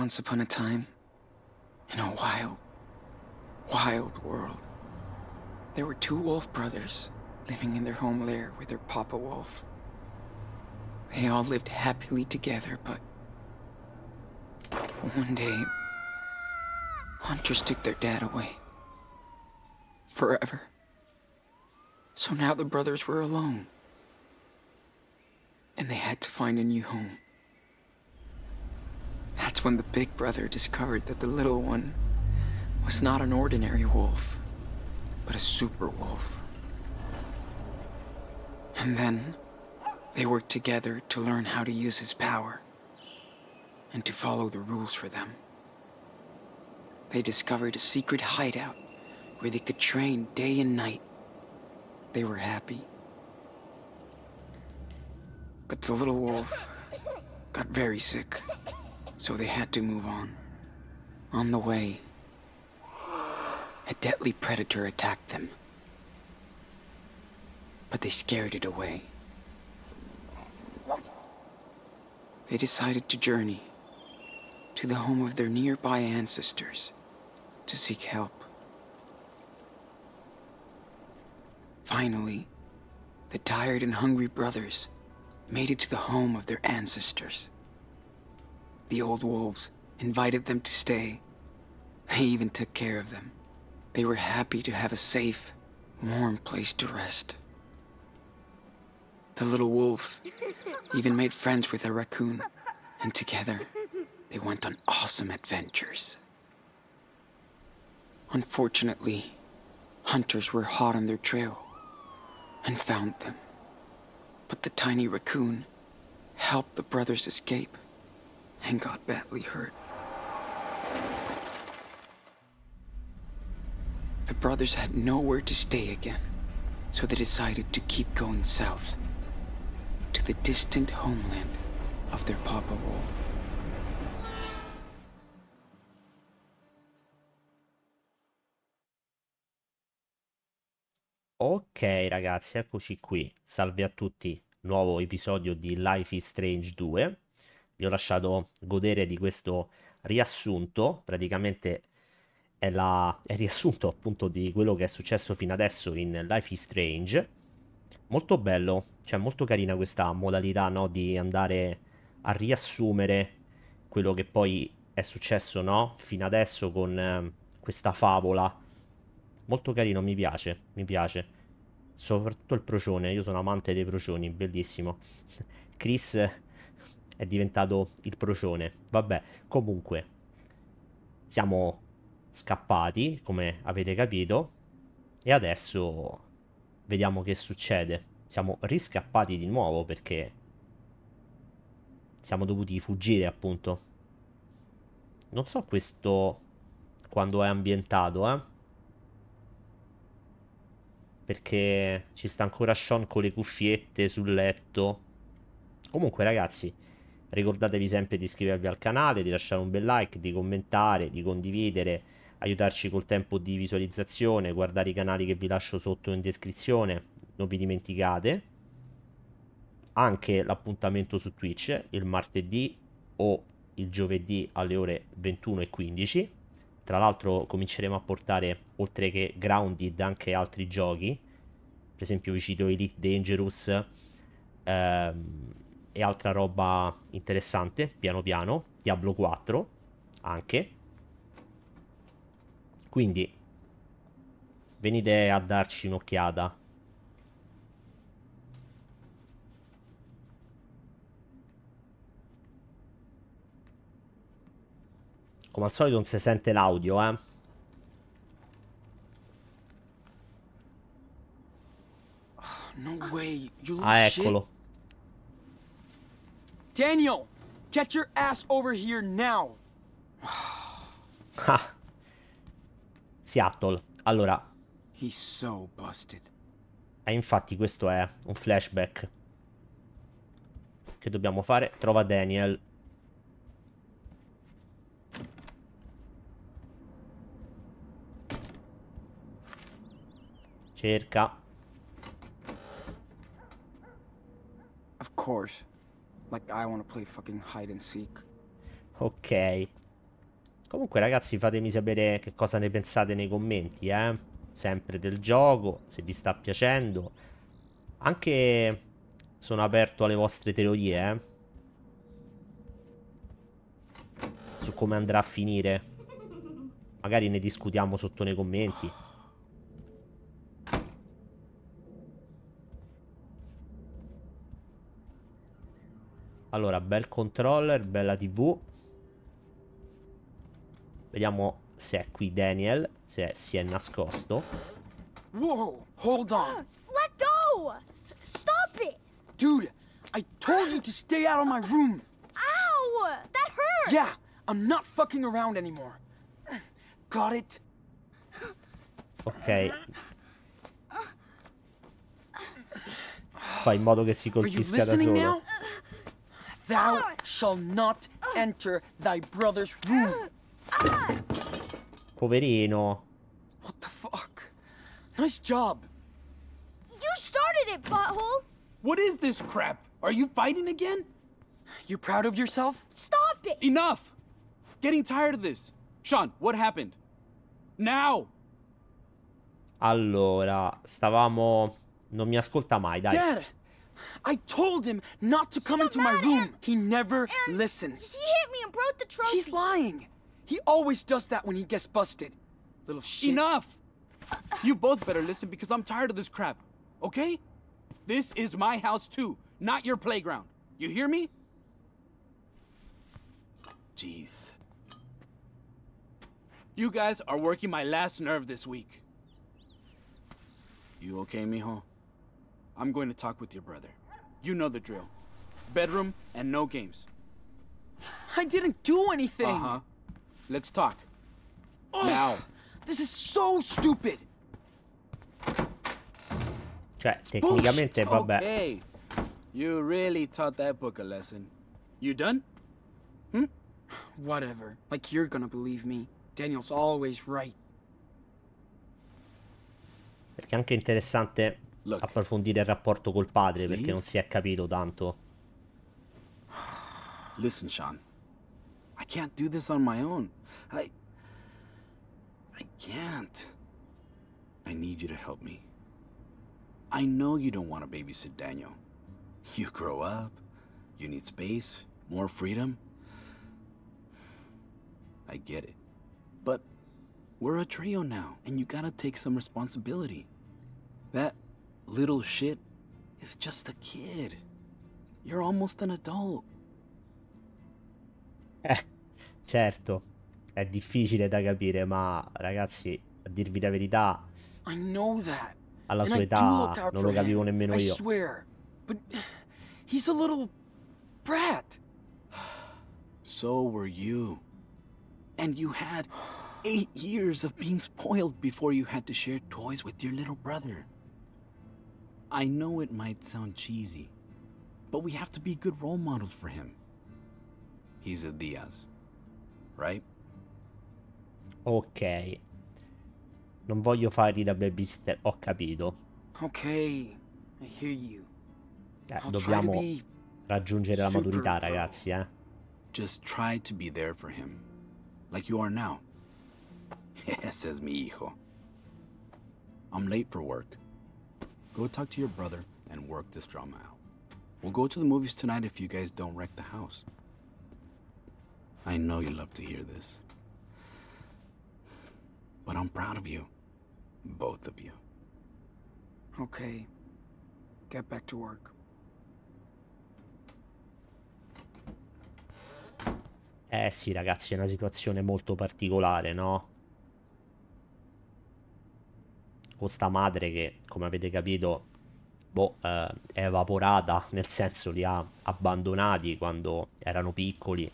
Once upon a time, in a wild, wild world, there were two wolf brothers living in their home lair with their papa wolf. They all lived happily together, but one day, hunters took their dad away. Forever. So now the brothers were alone. And they had to find a new home. That's when the big brother discovered that the little one was not an ordinary wolf, but a super wolf. And then they worked together to learn how to use his power and to follow the rules for them. They discovered a secret hideout where they could train day and night. They were happy. But the little wolf got very sick. So they had to move on. On the way, a deadly predator attacked them. But they scared it away. They decided to journey to the home of their nearby ancestors to seek help. Finally, the tired and hungry brothers made it to the home of their ancestors the old wolves, invited them to stay. They even took care of them. They were happy to have a safe, warm place to rest. The little wolf even made friends with a raccoon, and together they went on awesome adventures. Unfortunately, hunters were hot on their trail and found them. But the tiny raccoon helped the brothers escape and got badly hurt. The brothers had nowhere to stay again, so they decided to keep going south, to the distant homeland of their Papa Wolf. Ok ragazzi, eccoci qui. Salve a tutti, nuovo episodio di Life is Strange 2. vi ho lasciato godere di questo riassunto, praticamente è, la, è riassunto appunto di quello che è successo fino adesso in Life is Strange. Molto bello, cioè molto carina questa modalità no? di andare a riassumere quello che poi è successo no? fino adesso con eh, questa favola. Molto carino, mi piace, mi piace. Soprattutto il procione, io sono amante dei procioni, bellissimo. Chris è diventato il procione. Vabbè, comunque, siamo scappati, come avete capito, e adesso vediamo che succede. Siamo riscappati di nuovo perché siamo dovuti fuggire, appunto. Non so questo quando è ambientato, eh. Perché ci sta ancora Sean con le cuffiette sul letto. Comunque, ragazzi, Ricordatevi sempre di iscrivervi al canale, di lasciare un bel like, di commentare, di condividere, aiutarci col tempo di visualizzazione, guardare i canali che vi lascio sotto in descrizione, non vi dimenticate. Anche l'appuntamento su Twitch il martedì o il giovedì alle ore 21.15. Tra l'altro cominceremo a portare, oltre che Grounded, anche altri giochi. Per esempio vi cito Elite Dangerous. Ehm, e altra roba interessante, piano piano. Diablo 4, anche. Quindi, venite a darci un'occhiata. Come al solito non si sente l'audio, eh. no way, ah, eccolo. Daniel, get your ass over here now. ah. Seattle. Allora. He's so busted. E eh, infatti questo è un flashback. Che dobbiamo fare? Trova Daniel. Cerca. Of course. Like I wanna play fucking hide and seek. Ok. Comunque ragazzi fatemi sapere che cosa ne pensate nei commenti, eh. Sempre del gioco, se vi sta piacendo. Anche sono aperto alle vostre teorie, eh. Su come andrà a finire. Magari ne discutiamo sotto nei commenti. Allora, bel controller, bella tv. Vediamo se è qui Daniel, se si è nascosto. Wow, hold on. Let go! Stop it! Dude, I told you to stay out of my room. Ow! That hurt! Yeah, I'm not fucking around anymore. Got it? Ok. Fai in modo che si colpisca da solo. Thou ah! shalt not enter thy brother's room. Poverino. What the fuck? Nice job. You started it, butthole. What is this crap? Are you fighting again? You proud of yourself? Stop it! Enough! Getting tired of this. Sean, what happened? Now! Allora, stavamo... Non mi ascolta mai, dai. Dad! I told him not to come into my room. he never listens. He hit me and broke the trophy. He's lying. He always does that when he gets busted. Little shit. Enough! You both better listen because I'm tired of this crap, okay? This is my house too, not your playground. You hear me? Jeez. You guys are working my last nerve this week. You okay, mijo? I'm going to talk with your brother. You know the drill. Bedroom and no games. I didn't do anything! Uh-huh. Let's talk. Ugh, now. This is so stupid! Cioè, tecnicamente, vabbè. Okay. You really taught that book a lesson. You done? Hmm? Whatever. Like you're gonna believe me. Daniel's always right. Perché anche interessante approfondire il rapporto col padre Please? perché non si è capito tanto. Listen, Sean. I can't do this on my own. I I can't. I need you to help me. I know you don't want to babysit Daniel. You grow up, you need space, more freedom. I get it. But we're a trio now, and you gotta take some responsibility. That little shit is just a kid. You're almost an adult. Eh, certo, è difficile da capire, ma ragazzi, a dirvi la verità, alla sua età non lo capivo nemmeno io. Swear, but he's a little brat. So were you. And you had eight years of being spoiled before you had to share toys with your little brother. I know it might sound cheesy, but we have to be good role models for him. He's a Diaz, right? Ok. Non voglio fargli da babysitter, ho capito. Ok, I hear you. Eh, dobbiamo raggiungere la maturità, ragazzi, eh. Just try to be there for him, like you are now. Says mi hijo. I'm late for work. Go talk to your brother and work this drama out. We'll go to the movies tonight if you guys don't wreck the house. I know you love to hear this. But I'm proud of you. Both of you. Okay. Get back to work. Eh sì ragazzi, è una situazione molto particolare, no? questa madre che, come avete capito, boh, eh, è evaporata, nel senso li ha abbandonati quando erano piccoli.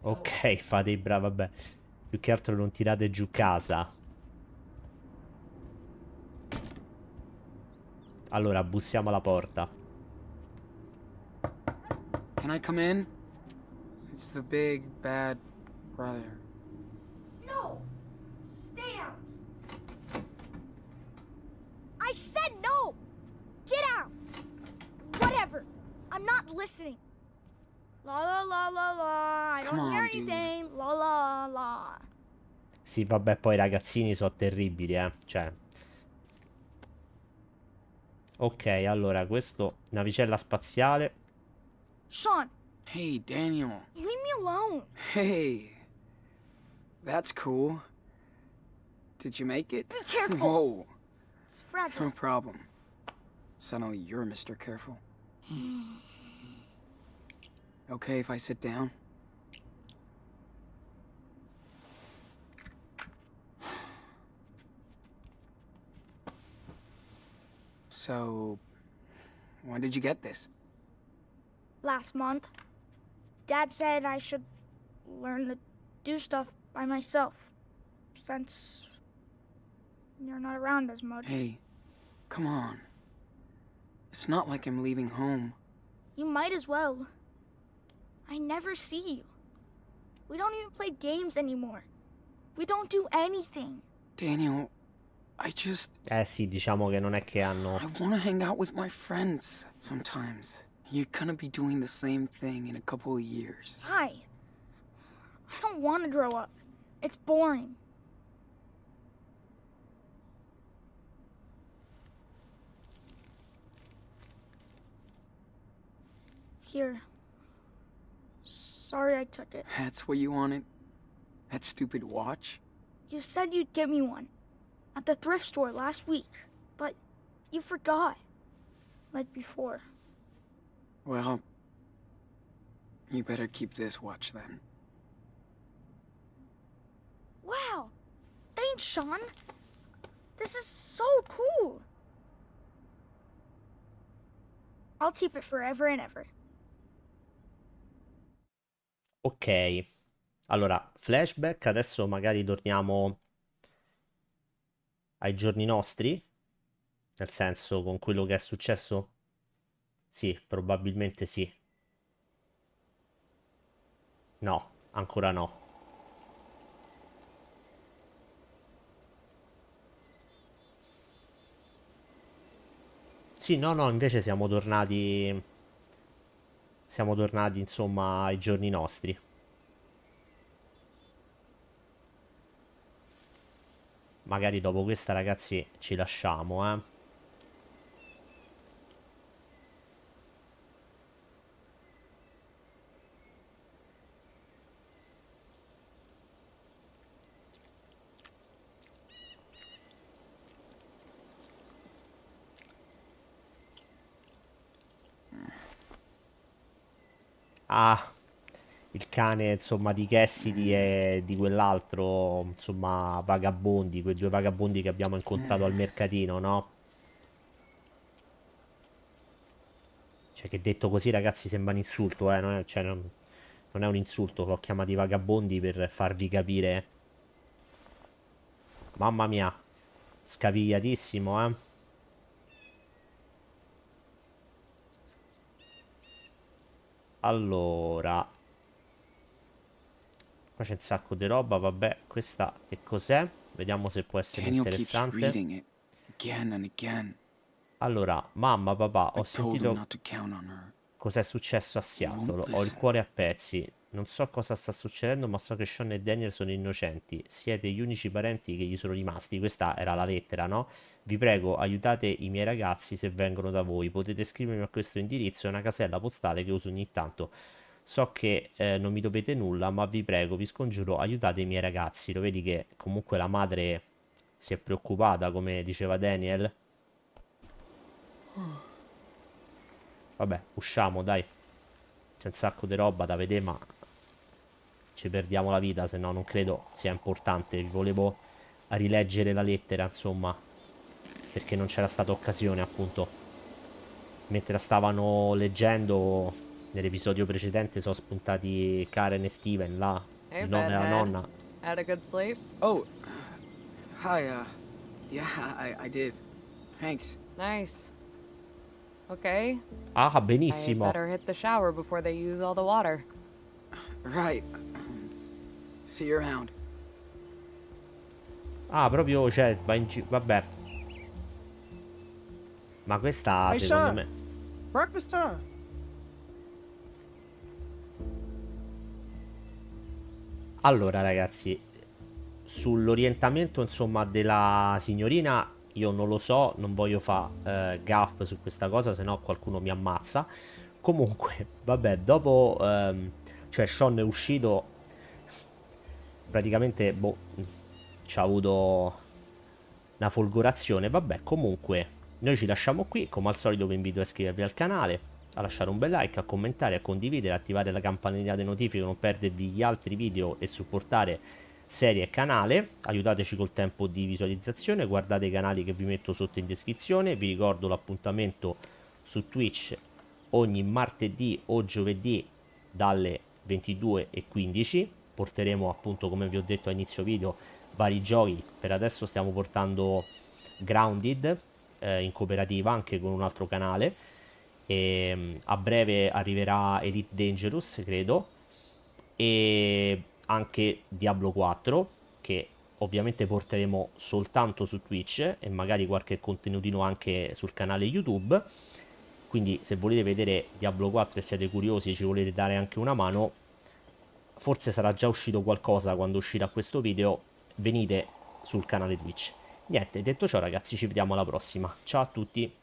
Ok, fate i bravi, vabbè. Più che altro non tirate giù casa. Allora, bussiamo alla porta. Can I come in? It's the big bad Brother. No! Stay out! I said no! Get out! Whatever. I'm not listening. La la la la la. I Come don't on, hear anything. Dude. La la la. Sì, vabbè, poi i ragazzini sono terribili, eh. Cioè. Ok, allora, questo navicella spaziale. Sean. Hey, Daniel. Leave me alone. Hey. That's cool. Did you make it? Be careful! Whoa. It's fragile. No problem. Suddenly you're Mr. Careful. okay if I sit down? So, when did you get this? Last month. Dad said I should learn to do stuff by myself. Since you're not around as much. Hey, come on. It's not like I'm leaving home. You might as well. I never see you. We don't even play games anymore. We don't do anything. Daniel, I just Eh sì, diciamo che non è che hanno I want to hang out with my friends sometimes. You're gonna be doing the same thing in a couple of years. Hi. I don't want to grow up. It's boring. Here. Sorry I took it. That's what you wanted? That stupid watch? You said you'd get me one. At the thrift store last week. But you forgot. Like before. Well, you better keep this watch then. made, Sean. This is so cool. I'll keep it forever and ever. Ok. Allora, flashback, adesso magari torniamo ai giorni nostri, nel senso con quello che è successo? Sì, probabilmente sì. No, ancora no. Sì, no, no, invece siamo tornati... Siamo tornati, insomma, ai giorni nostri. Magari dopo questa, ragazzi, ci lasciamo, eh. Ah, il cane, insomma, di Cassidy e di quell'altro, insomma, vagabondi, quei due vagabondi che abbiamo incontrato al mercatino, no? Cioè, che detto così, ragazzi, sembra un insulto, eh? Non è, cioè, non, non è un insulto, l'ho chiamato i vagabondi per farvi capire. Mamma mia, scavigliatissimo, eh? Allora. Qua c'è un sacco di roba, vabbè, questa che cos'è? Vediamo se può essere Daniel interessante. Again and again. Allora, mamma, papà, ho sentito cos'è successo a Seattle. Ho il cuore a pezzi. Non so cosa sta succedendo, ma so che Sean e Daniel sono innocenti. Siete gli unici parenti che gli sono rimasti. Questa era la lettera, no? Vi prego, aiutate i miei ragazzi se vengono da voi. Potete scrivermi a questo indirizzo, è una casella postale che uso ogni tanto. So che eh, non mi dovete nulla, ma vi prego, vi scongiuro, aiutate i miei ragazzi. Lo vedi che comunque la madre si è preoccupata, come diceva Daniel. Oh. Vabbè, usciamo, dai. C'è un sacco di roba da vedere, ma ci perdiamo la vita, se no non credo sia importante. Vi volevo rileggere la lettera, insomma, perché non c'era stata occasione, appunto. Mentre la stavano leggendo, nell'episodio precedente sono spuntati Karen e Steven, là, hey, non nonno la nonna. Had a good sleep? Oh, hi, uh, yeah, I, I did. Thanks. Nice. Okay. Ah, benissimo. I better hit the shower before they use all the water. Right. See your hound. Ah, proprio, cioè, Vabbè. Ma questa, hey, secondo Sean. me... Breakfast time. Allora, ragazzi, sull'orientamento, insomma, della signorina, io non lo so, non voglio fare eh, gaff su questa cosa, se no qualcuno mi ammazza. Comunque, vabbè, dopo... Ehm, cioè, Sean è uscito praticamente, boh, ci ha avuto una folgorazione. Vabbè, comunque, noi ci lasciamo qui. Come al solito vi invito a iscrivervi al canale, a lasciare un bel like, a commentare, a condividere, attivare la campanella delle notifiche, per non perdervi gli altri video e supportare serie e canale. Aiutateci col tempo di visualizzazione, guardate i canali che vi metto sotto in descrizione. Vi ricordo l'appuntamento su Twitch ogni martedì o giovedì dalle 22 e 15 porteremo appunto come vi ho detto a inizio video vari giochi per adesso stiamo portando Grounded eh, in cooperativa anche con un altro canale e, ehm, a breve arriverà Elite Dangerous credo e anche Diablo 4 che ovviamente porteremo soltanto su Twitch e magari qualche contenutino anche sul canale YouTube quindi se volete vedere Diablo 4 e siete curiosi e ci volete dare anche una mano forse sarà già uscito qualcosa quando uscirà questo video, venite sul canale Twitch. Niente, detto ciò ragazzi, ci vediamo alla prossima. Ciao a tutti!